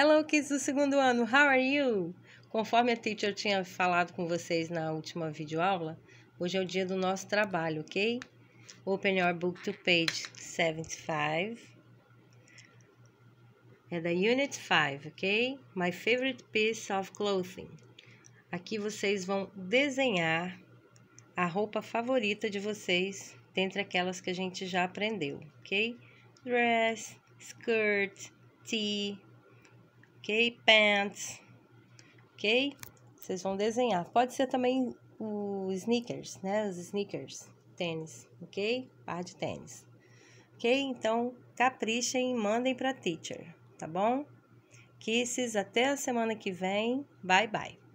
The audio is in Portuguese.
Hello, kids do segundo ano, how are you? Conforme a teacher tinha falado com vocês na última videoaula, hoje é o dia do nosso trabalho, ok? Open your book to page 75. É da Unit 5, ok? My favorite piece of clothing. Aqui vocês vão desenhar a roupa favorita de vocês dentre aquelas que a gente já aprendeu, ok? Dress, skirt, tee, ok? Pants, ok? Vocês vão desenhar. Pode ser também o sneakers, né? Os sneakers, tênis, ok? Par de tênis, ok? Então, caprichem e mandem para teacher, tá bom? Kisses, até a semana que vem. Bye, bye.